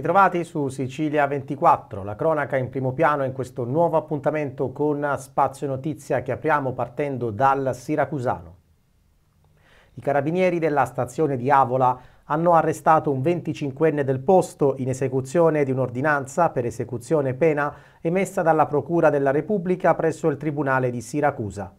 ritrovati su Sicilia 24, la cronaca in primo piano in questo nuovo appuntamento con Spazio Notizia che apriamo partendo dal Siracusano. I carabinieri della stazione di Avola hanno arrestato un 25enne del posto in esecuzione di un'ordinanza per esecuzione pena emessa dalla Procura della Repubblica presso il Tribunale di Siracusa.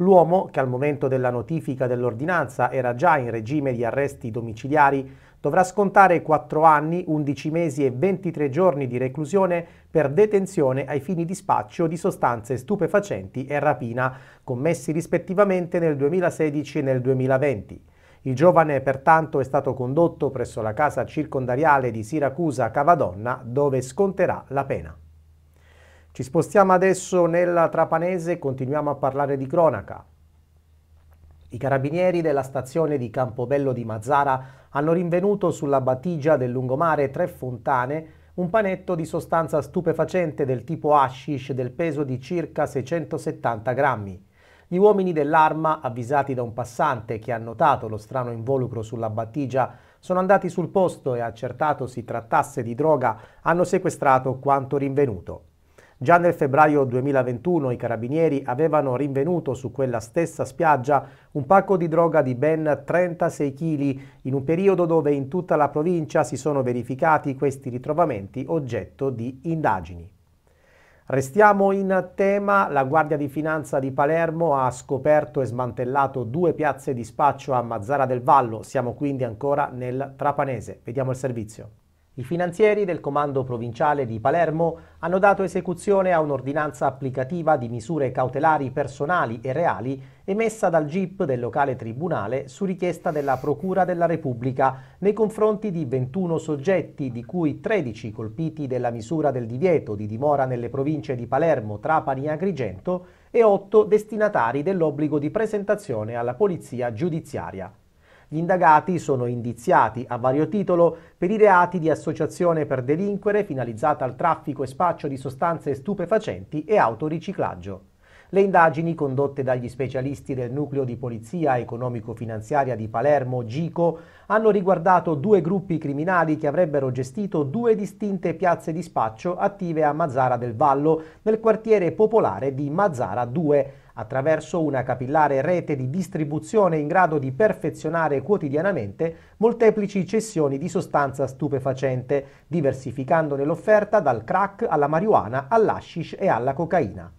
L'uomo, che al momento della notifica dell'ordinanza era già in regime di arresti domiciliari, dovrà scontare 4 anni, 11 mesi e 23 giorni di reclusione per detenzione ai fini di spaccio di sostanze stupefacenti e rapina, commessi rispettivamente nel 2016 e nel 2020. Il giovane pertanto è stato condotto presso la casa circondariale di Siracusa Cavadonna dove sconterà la pena. Ci spostiamo adesso nella Trapanese e continuiamo a parlare di cronaca. I carabinieri della stazione di Campobello di Mazzara hanno rinvenuto sulla battigia del lungomare Tre Fontane un panetto di sostanza stupefacente del tipo hashish del peso di circa 670 grammi. Gli uomini dell'arma, avvisati da un passante che ha notato lo strano involucro sulla battigia, sono andati sul posto e accertato si trattasse di droga, hanno sequestrato quanto rinvenuto. Già nel febbraio 2021 i carabinieri avevano rinvenuto su quella stessa spiaggia un pacco di droga di ben 36 kg in un periodo dove in tutta la provincia si sono verificati questi ritrovamenti oggetto di indagini. Restiamo in tema, la Guardia di Finanza di Palermo ha scoperto e smantellato due piazze di spaccio a Mazzara del Vallo, siamo quindi ancora nel Trapanese. Vediamo il servizio. I finanzieri del Comando Provinciale di Palermo hanno dato esecuzione a un'ordinanza applicativa di misure cautelari personali e reali emessa dal GIP del locale tribunale su richiesta della Procura della Repubblica nei confronti di 21 soggetti, di cui 13 colpiti della misura del divieto di dimora nelle province di Palermo, Trapani e Agrigento e 8 destinatari dell'obbligo di presentazione alla Polizia Giudiziaria. Gli indagati sono indiziati a vario titolo per i reati di associazione per delinquere finalizzata al traffico e spaccio di sostanze stupefacenti e autoriciclaggio. Le indagini condotte dagli specialisti del Nucleo di Polizia Economico-Finanziaria di Palermo, GICO, hanno riguardato due gruppi criminali che avrebbero gestito due distinte piazze di spaccio attive a Mazzara del Vallo, nel quartiere popolare di Mazzara 2 attraverso una capillare rete di distribuzione in grado di perfezionare quotidianamente molteplici cessioni di sostanza stupefacente, diversificandone l'offerta dal crack alla marijuana, all'ashish e alla cocaina.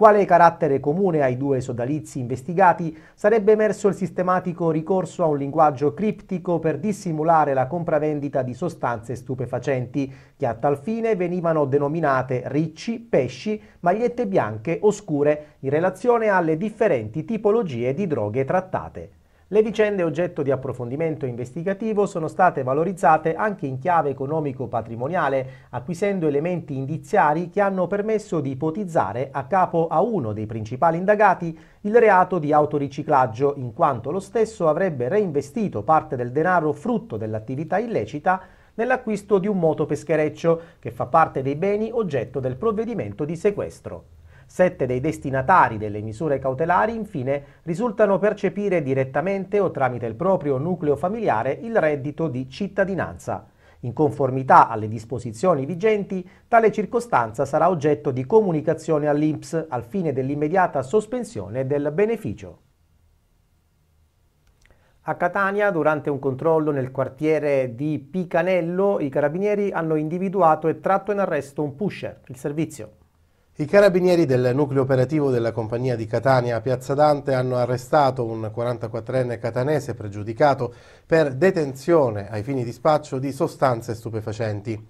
Quale carattere comune ai due sodalizi investigati sarebbe emerso il sistematico ricorso a un linguaggio criptico per dissimulare la compravendita di sostanze stupefacenti, che a tal fine venivano denominate ricci, pesci, magliette bianche, oscure, in relazione alle differenti tipologie di droghe trattate. Le vicende oggetto di approfondimento investigativo sono state valorizzate anche in chiave economico-patrimoniale, acquisendo elementi indiziari che hanno permesso di ipotizzare a capo a uno dei principali indagati il reato di autoriciclaggio, in quanto lo stesso avrebbe reinvestito parte del denaro frutto dell'attività illecita nell'acquisto di un moto peschereccio che fa parte dei beni oggetto del provvedimento di sequestro. Sette dei destinatari delle misure cautelari infine risultano percepire direttamente o tramite il proprio nucleo familiare il reddito di cittadinanza. In conformità alle disposizioni vigenti, tale circostanza sarà oggetto di comunicazione all'INPS al fine dell'immediata sospensione del beneficio. A Catania, durante un controllo nel quartiere di Picanello, i carabinieri hanno individuato e tratto in arresto un pusher. Il servizio. I carabinieri del nucleo operativo della compagnia di Catania a Piazza Dante hanno arrestato un 44enne catanese pregiudicato per detenzione ai fini di spaccio di sostanze stupefacenti.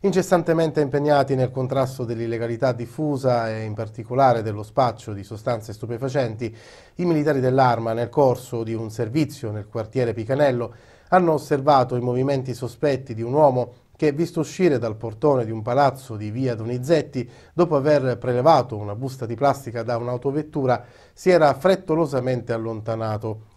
Incessantemente impegnati nel contrasto dell'illegalità diffusa e in particolare dello spaccio di sostanze stupefacenti, i militari dell'Arma nel corso di un servizio nel quartiere Picanello hanno osservato i movimenti sospetti di un uomo che, visto uscire dal portone di un palazzo di via Donizetti, dopo aver prelevato una busta di plastica da un'autovettura, si era frettolosamente allontanato.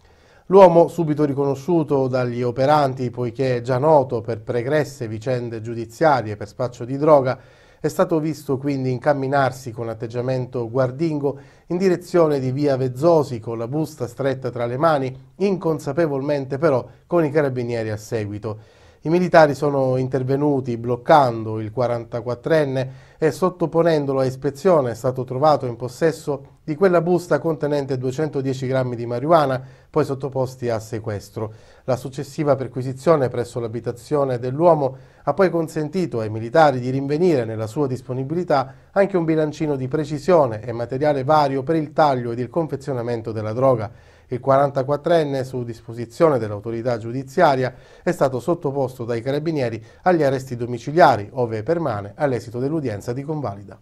L'uomo, subito riconosciuto dagli operanti, poiché già noto per pregresse vicende giudiziarie per spaccio di droga, è stato visto quindi incamminarsi con atteggiamento guardingo in direzione di via Vezzosi con la busta stretta tra le mani, inconsapevolmente però con i carabinieri a seguito. I militari sono intervenuti bloccando il 44enne e sottoponendolo a ispezione è stato trovato in possesso di quella busta contenente 210 grammi di marijuana, poi sottoposti a sequestro. La successiva perquisizione presso l'abitazione dell'uomo ha poi consentito ai militari di rinvenire nella sua disponibilità anche un bilancino di precisione e materiale vario per il taglio ed il confezionamento della droga. Il 44enne, su disposizione dell'autorità giudiziaria, è stato sottoposto dai carabinieri agli arresti domiciliari, ove permane all'esito dell'udienza di convalida.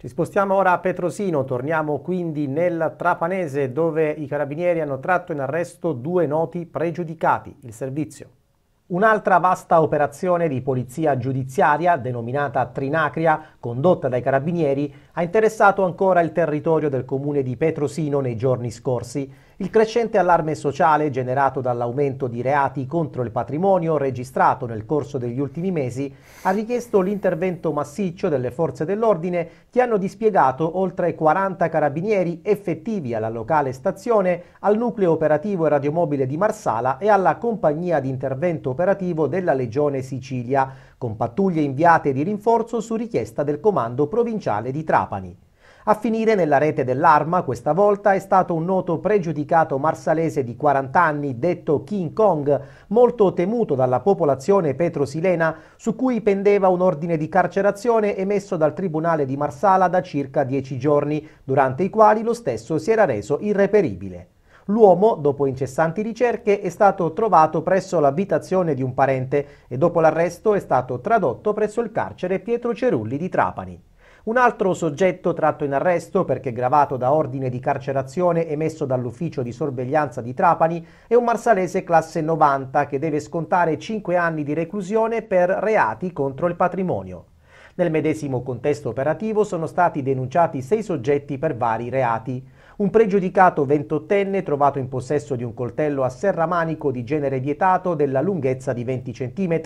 Ci spostiamo ora a Petrosino, torniamo quindi nel Trapanese dove i carabinieri hanno tratto in arresto due noti pregiudicati, il servizio. Un'altra vasta operazione di polizia giudiziaria, denominata Trinacria, condotta dai carabinieri, ha interessato ancora il territorio del comune di Petrosino nei giorni scorsi. Il crescente allarme sociale generato dall'aumento di reati contro il patrimonio registrato nel corso degli ultimi mesi ha richiesto l'intervento massiccio delle forze dell'ordine che hanno dispiegato oltre 40 carabinieri effettivi alla locale stazione, al nucleo operativo e radiomobile di Marsala e alla compagnia di intervento operativo della Legione Sicilia con pattuglie inviate di rinforzo su richiesta del comando provinciale di Trapani. A finire nella rete dell'arma questa volta è stato un noto pregiudicato marsalese di 40 anni detto King Kong, molto temuto dalla popolazione petrosilena, su cui pendeva un ordine di carcerazione emesso dal tribunale di Marsala da circa 10 giorni, durante i quali lo stesso si era reso irreperibile. L'uomo, dopo incessanti ricerche, è stato trovato presso l'abitazione di un parente e dopo l'arresto è stato tradotto presso il carcere Pietro Cerulli di Trapani. Un altro soggetto tratto in arresto perché gravato da ordine di carcerazione emesso dall'ufficio di sorveglianza di Trapani è un marsalese classe 90 che deve scontare 5 anni di reclusione per reati contro il patrimonio. Nel medesimo contesto operativo sono stati denunciati 6 soggetti per vari reati. Un pregiudicato 28enne trovato in possesso di un coltello a serramanico di genere vietato della lunghezza di 20 cm,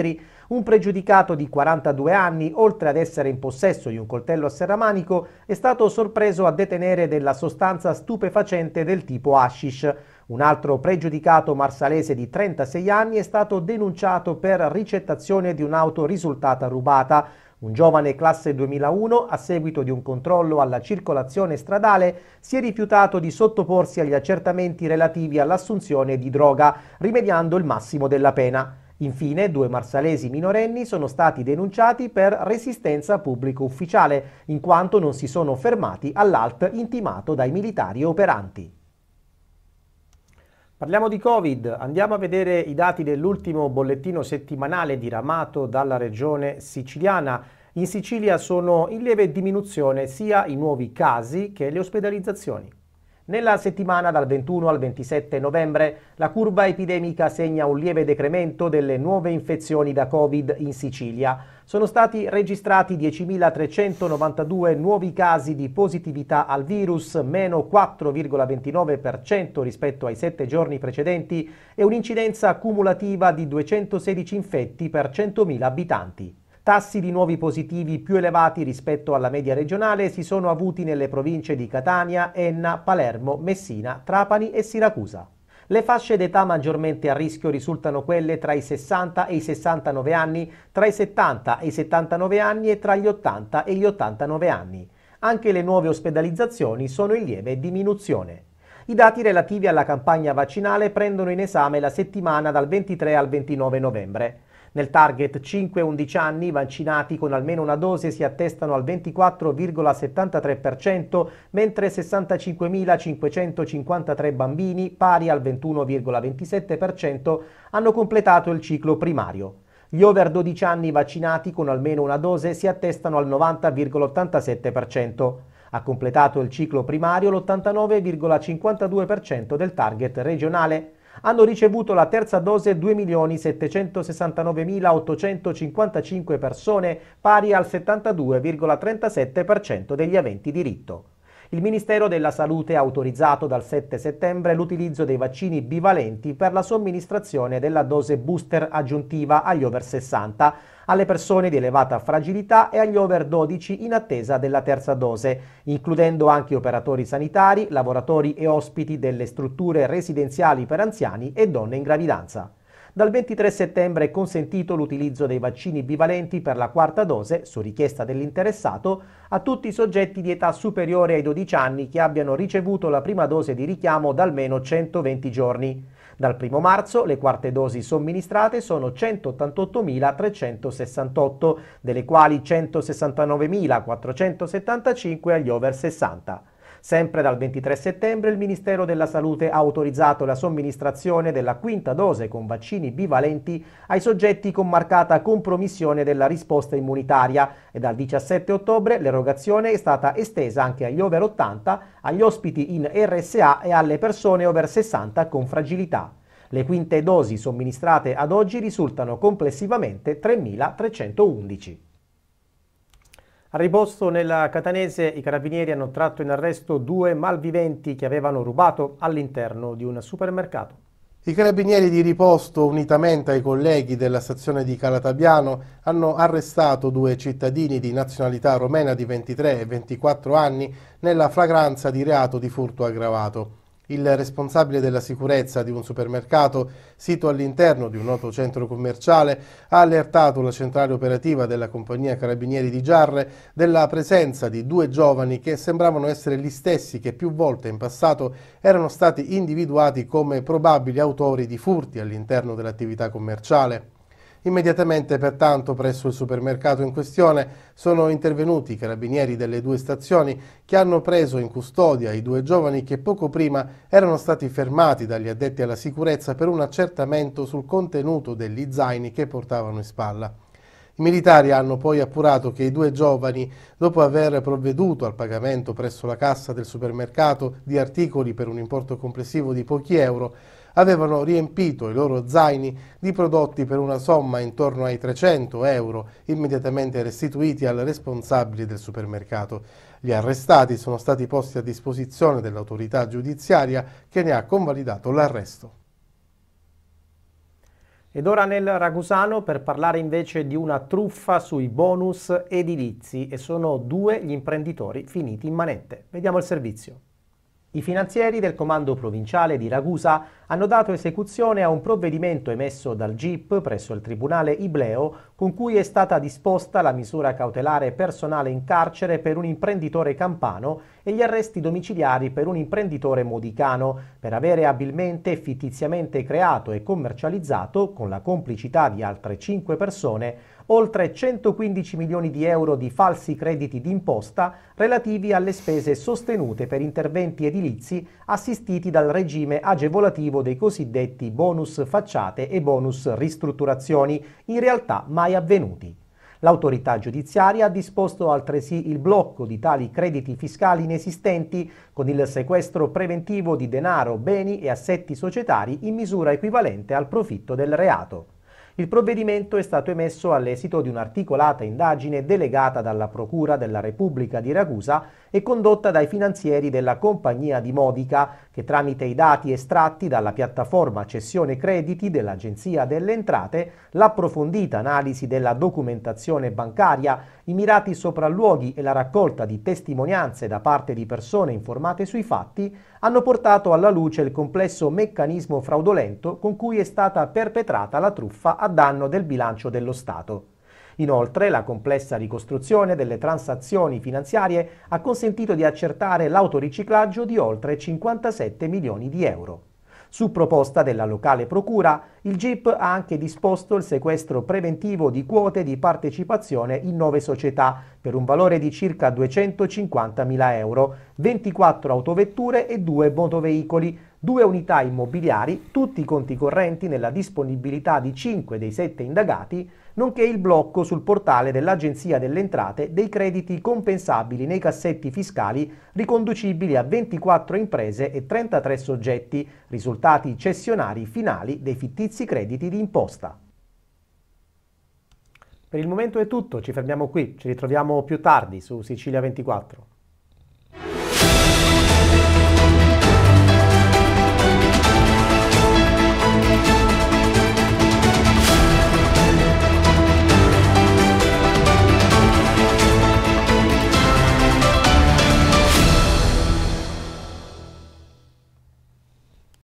un pregiudicato di 42 anni, oltre ad essere in possesso di un coltello a serramanico, è stato sorpreso a detenere della sostanza stupefacente del tipo hashish. Un altro pregiudicato marsalese di 36 anni è stato denunciato per ricettazione di un'auto risultata rubata. Un giovane classe 2001, a seguito di un controllo alla circolazione stradale, si è rifiutato di sottoporsi agli accertamenti relativi all'assunzione di droga, rimediando il massimo della pena. Infine, due marsalesi minorenni sono stati denunciati per resistenza pubblico ufficiale, in quanto non si sono fermati all'alt intimato dai militari operanti. Parliamo di Covid, andiamo a vedere i dati dell'ultimo bollettino settimanale diramato dalla regione siciliana. In Sicilia sono in lieve diminuzione sia i nuovi casi che le ospedalizzazioni. Nella settimana dal 21 al 27 novembre la curva epidemica segna un lieve decremento delle nuove infezioni da Covid in Sicilia. Sono stati registrati 10.392 nuovi casi di positività al virus, meno 4,29% rispetto ai sette giorni precedenti e un'incidenza cumulativa di 216 infetti per 100.000 abitanti. Tassi di nuovi positivi più elevati rispetto alla media regionale si sono avuti nelle province di Catania, Enna, Palermo, Messina, Trapani e Siracusa. Le fasce d'età maggiormente a rischio risultano quelle tra i 60 e i 69 anni, tra i 70 e i 79 anni e tra gli 80 e gli 89 anni. Anche le nuove ospedalizzazioni sono in lieve diminuzione. I dati relativi alla campagna vaccinale prendono in esame la settimana dal 23 al 29 novembre. Nel target 5-11 anni i vaccinati con almeno una dose si attestano al 24,73%, mentre 65.553 bambini, pari al 21,27%, hanno completato il ciclo primario. Gli over 12 anni vaccinati con almeno una dose si attestano al 90,87%. Ha completato il ciclo primario l'89,52% del target regionale hanno ricevuto la terza dose 2.769.855 persone, pari al 72,37% degli aventi diritto. Il Ministero della Salute ha autorizzato dal 7 settembre l'utilizzo dei vaccini bivalenti per la somministrazione della dose booster aggiuntiva agli over 60 alle persone di elevata fragilità e agli over 12 in attesa della terza dose, includendo anche operatori sanitari, lavoratori e ospiti delle strutture residenziali per anziani e donne in gravidanza. Dal 23 settembre è consentito l'utilizzo dei vaccini bivalenti per la quarta dose, su richiesta dell'interessato, a tutti i soggetti di età superiore ai 12 anni che abbiano ricevuto la prima dose di richiamo da almeno 120 giorni. Dal 1 marzo le quarte dosi somministrate sono 188.368, delle quali 169.475 agli over 60. Sempre dal 23 settembre il Ministero della Salute ha autorizzato la somministrazione della quinta dose con vaccini bivalenti ai soggetti con marcata compromissione della risposta immunitaria e dal 17 ottobre l'erogazione è stata estesa anche agli over 80, agli ospiti in RSA e alle persone over 60 con fragilità. Le quinte dosi somministrate ad oggi risultano complessivamente 3.311. A riposto nella Catanese i carabinieri hanno tratto in arresto due malviventi che avevano rubato all'interno di un supermercato. I carabinieri di riposto, unitamente ai colleghi della stazione di Calatabiano, hanno arrestato due cittadini di nazionalità romena di 23 e 24 anni nella flagranza di reato di furto aggravato. Il responsabile della sicurezza di un supermercato, sito all'interno di un noto centro commerciale, ha allertato la centrale operativa della compagnia Carabinieri di Giarre della presenza di due giovani che sembravano essere gli stessi che più volte in passato erano stati individuati come probabili autori di furti all'interno dell'attività commerciale. Immediatamente pertanto presso il supermercato in questione sono intervenuti i carabinieri delle due stazioni che hanno preso in custodia i due giovani che poco prima erano stati fermati dagli addetti alla sicurezza per un accertamento sul contenuto degli zaini che portavano in spalla. I militari hanno poi appurato che i due giovani, dopo aver provveduto al pagamento presso la cassa del supermercato di articoli per un importo complessivo di pochi euro, avevano riempito i loro zaini di prodotti per una somma intorno ai 300 euro, immediatamente restituiti al responsabile del supermercato. Gli arrestati sono stati posti a disposizione dell'autorità giudiziaria che ne ha convalidato l'arresto. Ed ora nel Ragusano per parlare invece di una truffa sui bonus edilizi e sono due gli imprenditori finiti in manette. Vediamo il servizio. I finanzieri del Comando Provinciale di Ragusa hanno dato esecuzione a un provvedimento emesso dal GIP presso il Tribunale Ibleo con cui è stata disposta la misura cautelare personale in carcere per un imprenditore campano e gli arresti domiciliari per un imprenditore modicano per avere abilmente e fittiziamente creato e commercializzato, con la complicità di altre cinque persone, oltre 115 milioni di euro di falsi crediti d'imposta relativi alle spese sostenute per interventi edilizi assistiti dal regime agevolativo dei cosiddetti bonus facciate e bonus ristrutturazioni, in realtà mai avvenuti. L'autorità giudiziaria ha disposto altresì il blocco di tali crediti fiscali inesistenti con il sequestro preventivo di denaro, beni e assetti societari in misura equivalente al profitto del reato. Il provvedimento è stato emesso all'esito di un'articolata indagine delegata dalla Procura della Repubblica di Ragusa e condotta dai finanzieri della compagnia di Modica, che tramite i dati estratti dalla piattaforma cessione crediti dell'Agenzia delle Entrate, l'approfondita analisi della documentazione bancaria, i mirati sopralluoghi e la raccolta di testimonianze da parte di persone informate sui fatti, hanno portato alla luce il complesso meccanismo fraudolento con cui è stata perpetrata la truffa a danno del bilancio dello Stato. Inoltre, la complessa ricostruzione delle transazioni finanziarie ha consentito di accertare l'autoriciclaggio di oltre 57 milioni di euro. Su proposta della locale procura, il GIP ha anche disposto il sequestro preventivo di quote di partecipazione in nove società per un valore di circa 250.000 euro, 24 autovetture e due motoveicoli, due unità immobiliari, tutti i conti correnti nella disponibilità di 5 dei 7 indagati nonché il blocco sul portale dell'Agenzia delle Entrate dei crediti compensabili nei cassetti fiscali riconducibili a 24 imprese e 33 soggetti, risultati cessionari finali dei fittizi crediti di imposta. Per il momento è tutto, ci fermiamo qui, ci ritroviamo più tardi su Sicilia 24.